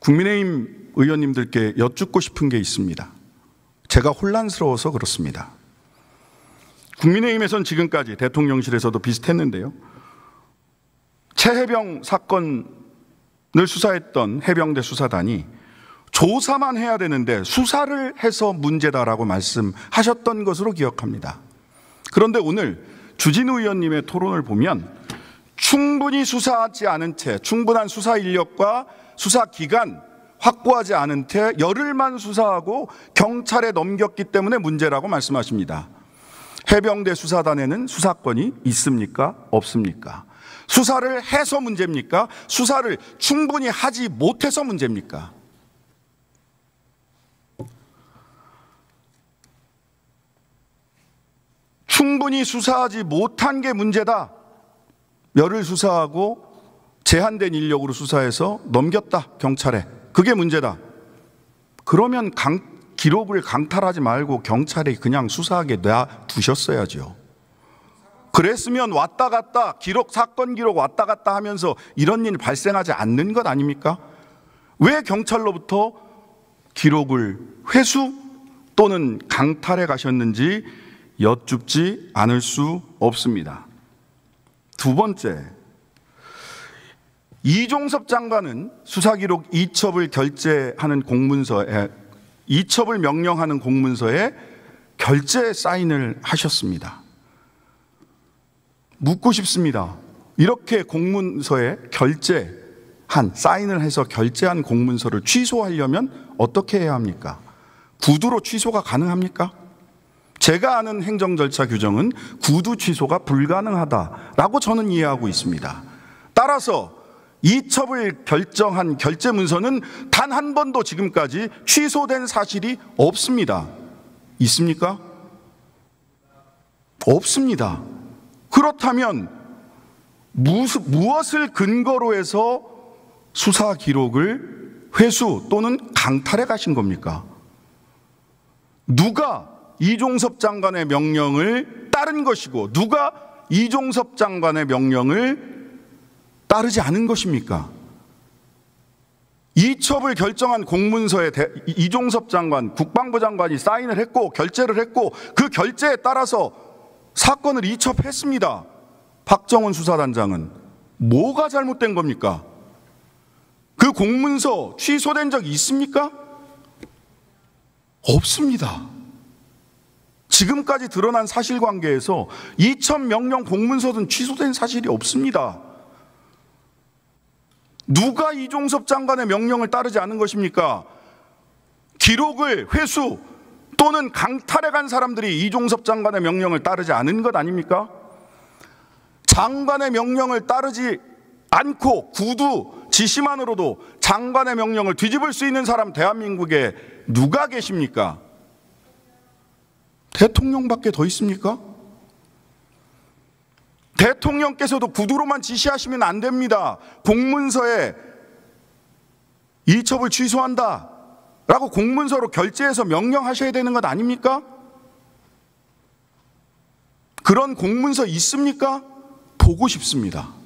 국민의힘 의원님들께 여쭙고 싶은 게 있습니다. 제가 혼란스러워서 그렇습니다. 국민의힘에선 지금까지 대통령실에서도 비슷했는데요. 최해병 사건을 수사했던 해병대 수사단이 조사만 해야 되는데 수사를 해서 문제다라고 말씀하셨던 것으로 기억합니다. 그런데 오늘 주진우 의원님의 토론을 보면 충분히 수사하지 않은 채 충분한 수사 인력과 수사 기간 확보하지 않은 채 열흘만 수사하고 경찰에 넘겼기 때문에 문제라고 말씀하십니다. 해병대 수사단에는 수사권이 있습니까? 없습니까? 수사를 해서 문제입니까? 수사를 충분히 하지 못해서 문제입니까? 충분히 수사하지 못한 게 문제다. 열을 수사하고 제한된 인력으로 수사해서 넘겼다, 경찰에. 그게 문제다. 그러면 강, 기록을 강탈하지 말고 경찰에 그냥 수사하게 놔두셨어야죠. 그랬으면 왔다 갔다 기록, 사건 기록 왔다 갔다 하면서 이런 일이 발생하지 않는 것 아닙니까? 왜 경찰로부터 기록을 회수 또는 강탈해 가셨는지 여쭙지 않을 수 없습니다. 두 번째, 이종섭 장관은 수사기록 이첩을 결재하는 공문서에 이첩을 명령하는 공문서에 결재 사인을 하셨습니다. 묻고 싶습니다. 이렇게 공문서에 결재한 사인을 해서 결재한 공문서를 취소하려면 어떻게 해야 합니까? 구두로 취소가 가능합니까? 제가 아는 행정 절차 규정은 구두 취소가 불가능하다라고 저는 이해하고 있습니다. 따라서 이첩을 결정한 결재 문서는 단 한 번도 지금까지 취소된 사실이 없습니다. 있습니까? 없습니다. 그렇다면 무엇을 근거로 해서 수사 기록을 회수 또는 강탈해 가신 겁니까? 누가 이종섭 장관의 명령을 따른 것이고 누가 이종섭 장관의 명령을 따르지 않은 것입니까? 이첩을 결정한 공문서에 대, 이종섭 장관, 국방부 장관이 사인을 했고 결재를 했고 그 결재에 따라서 사건을 이첩했습니다. 박정훈 수사단장은 뭐가 잘못된 겁니까? 그 공문서 취소된 적 있습니까? 없습니다. 지금까지 드러난 사실관계에서 2천 명령 공문서는 취소된 사실이 없습니다. 누가 이종섭 장관의 명령을 따르지 않은 것입니까? 기록을 회수 또는 강탈해 간 사람들이 이종섭 장관의 명령을 따르지 않은 것 아닙니까? 장관의 명령을 따르지 않고 구두 지시만으로도 장관의 명령을 뒤집을 수 있는 사람 대한민국에 누가 계십니까? 대통령밖에 더 있습니까? 대통령께서도 구두로만 지시하시면 안 됩니다. 공문서에 이첩을 취소한다. 라고 공문서로 결재해서 명령하셔야 되는 것 아닙니까? 그런 공문서 있습니까? 보고 싶습니다.